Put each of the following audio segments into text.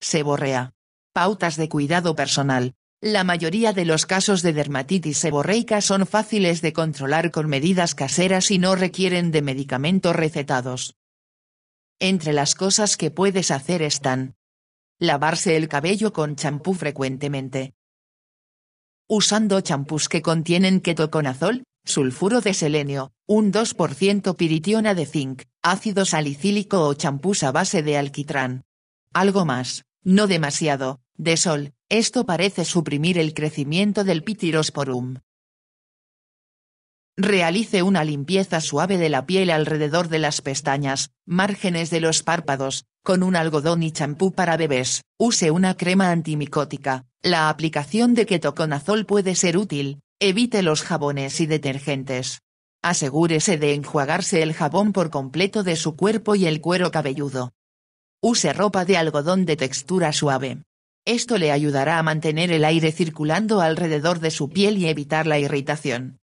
Seborrea. borrea. Pautas de cuidado personal. La mayoría de los casos de dermatitis seborreica son fáciles de controlar con medidas caseras y no requieren de medicamentos recetados. Entre las cosas que puedes hacer están lavarse el cabello con champú frecuentemente. Usando champús que contienen ketoconazol, sulfuro de selenio, un 2% piritiona de zinc, ácido salicílico o champús a base de alquitrán. Algo más. No demasiado, de sol, esto parece suprimir el crecimiento del pitirosporum. Realice una limpieza suave de la piel alrededor de las pestañas, márgenes de los párpados, con un algodón y champú para bebés. Use una crema antimicótica. La aplicación de ketoconazol puede ser útil. Evite los jabones y detergentes. Asegúrese de enjuagarse el jabón por completo de su cuerpo y el cuero cabelludo. Use ropa de algodón de textura suave. Esto le ayudará a mantener el aire circulando alrededor de su piel y evitar la irritación.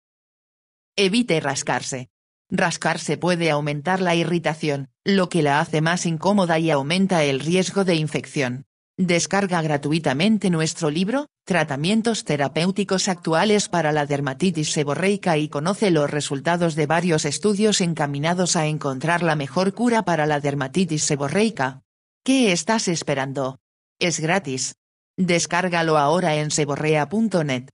Evite rascarse. Rascarse puede aumentar la irritación, lo que la hace más incómoda y aumenta el riesgo de infección. Descarga gratuitamente nuestro libro, Tratamientos terapéuticos actuales para la dermatitis seborreica y conoce los resultados de varios estudios encaminados a encontrar la mejor cura para la dermatitis seborreica. ¿Qué estás esperando? Es gratis. Descárgalo ahora en seborrea.net.